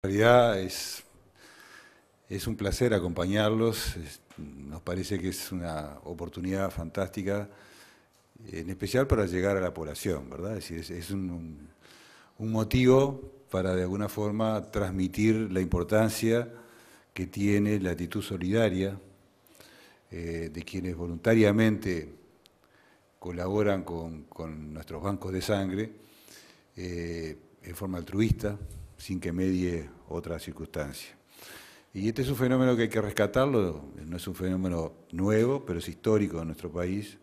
En realidad es, es un placer acompañarlos, nos parece que es una oportunidad fantástica, en especial para llegar a la población, ¿verdad? Es un, motivo para de alguna forma transmitir la importancia que tiene la actitud solidaria eh, de quienes voluntariamente colaboran con, nuestros bancos de sangre eh, en forma altruista, sin que medie otra circunstancia. Y este es un fenómeno que hay que rescatarlo, no es un fenómeno nuevo, pero es histórico en nuestro país,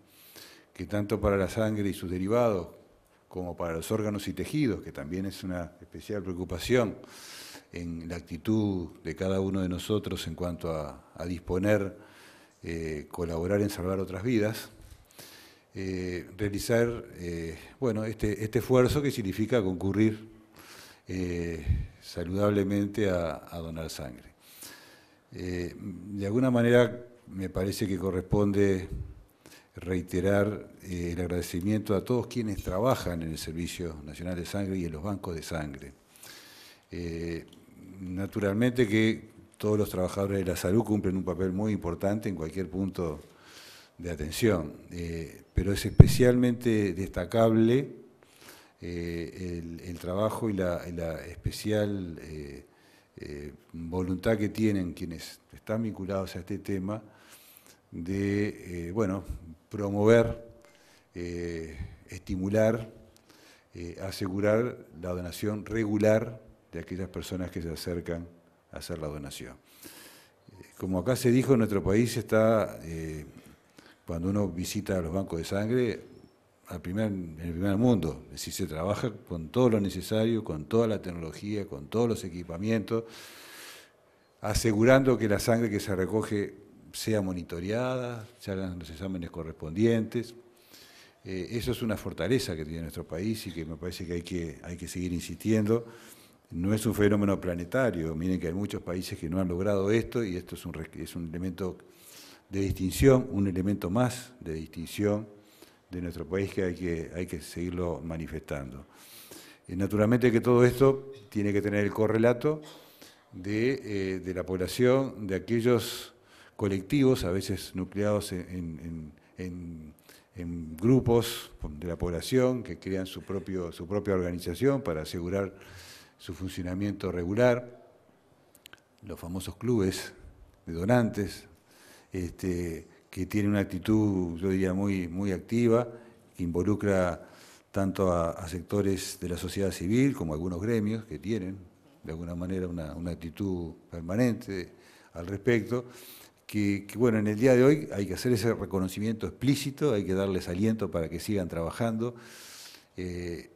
que tanto para la sangre y sus derivados, como para los órganos y tejidos, que también es una especial preocupación en la actitud de cada uno de nosotros en cuanto a, disponer, eh, colaborar en salvar otras vidas, eh, realizar eh, bueno, este, este esfuerzo que significa concurrir eh, saludablemente a, donar sangre. Eh, de alguna manera me parece que corresponde reiterar eh, el agradecimiento a todos quienes trabajan en el Servicio Nacional de Sangre y en los bancos de sangre. naturalmente que todos los trabajadores de la salud cumplen un papel muy importante en cualquier punto de atención, pero es especialmente destacable eh, el, trabajo y la, especial eh, eh, voluntad que tienen quienes están vinculados a este tema de bueno, promover, estimular, asegurar la donación regular de aquellas personas que se acercan a hacer la donación. Como acá se dijo, en nuestro país está, cuando uno visita los bancos de sangre, al primer, en el primer mundo. Es decir, se trabaja con todo lo necesario, con toda la tecnología, con todos los equipamientos, asegurando que la sangre que se recoge sea monitoreada, se hagan los exámenes correspondientes. Eh, eso es una fortaleza que tiene nuestro país y que me parece que hay que, seguir insistiendo. No es un fenómeno planetario, miren que hay muchos países que no han logrado esto y esto es un, es un elemento de distinción, un elemento más de distinción de nuestro país que hay que, hay que seguirlo manifestando. Eh, naturalmente que todo esto tiene que tener el correlato de, eh, la población, de aquellos colectivos, a veces nucleados en, en, grupos de la población que crean su, propio, su propia organización para asegurar su funcionamiento regular, los famosos clubes de donantes, este, que tiene una actitud, yo diría, muy, muy activa, que involucra tanto a, sectores de la sociedad civil como a algunos gremios que tienen, de alguna manera, una, actitud permanente al respecto. Que, bueno, en el día de hoy hay que hacer ese reconocimiento explícito, hay que darles aliento para que sigan trabajando, eh,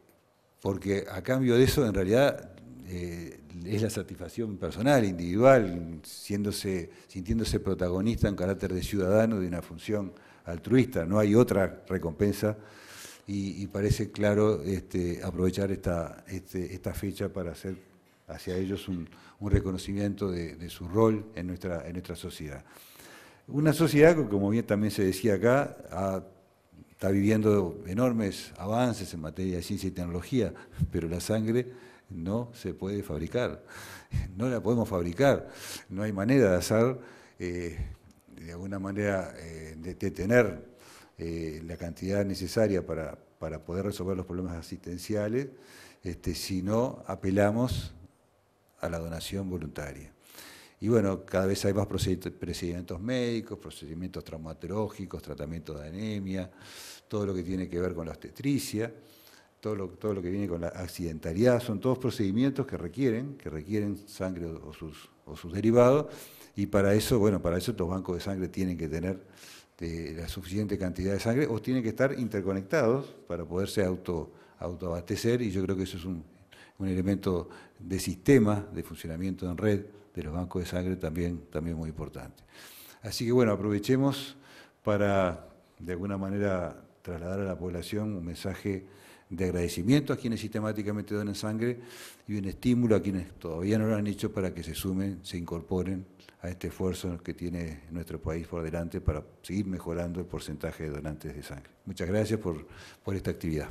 porque a cambio de eso, en realidad, eh, es la satisfacción personal, individual, sintiéndose protagonista en carácter de ciudadano de una función altruista, no hay otra recompensa y, parece claro este, aprovechar esta, este, esta fecha para hacer hacia ellos un, reconocimiento de, su rol en nuestra, en nuestra sociedad. Una sociedad que, como bien también se decía acá, ha está viviendo enormes avances en materia de ciencia y tecnología, pero la sangre no se puede fabricar, no la podemos fabricar, no hay manera de hacer, eh, de alguna manera, eh, de, de, tener eh, la cantidad necesaria para, poder resolver los problemas asistenciales, este, si no apelamos a la donación voluntaria. Y bueno, cada vez hay más procedimientos médicos, procedimientos traumatológicos, tratamientos de anemia, todo lo que tiene que ver con la obstetricia, todo lo, todo lo que viene con la accidentalidad, son todos procedimientos que requieren, que requieren sangre o sus, o sus derivados, y para eso, bueno, para eso los bancos de sangre tienen que tener eh, la suficiente cantidad de sangre o tienen que estar interconectados para poderse auto, autoabastecer, y yo creo que eso es un, un elemento de sistema, de funcionamiento en red de los bancos de sangre también, también muy importante. Así que bueno, aprovechemos para de alguna manera trasladar a la población un mensaje de agradecimiento a quienes sistemáticamente donan sangre y un estímulo a quienes todavía no lo han hecho para que se sumen, se incorporen a este esfuerzo que tiene nuestro país por delante para seguir mejorando el porcentaje de donantes de sangre. Muchas gracias por esta actividad.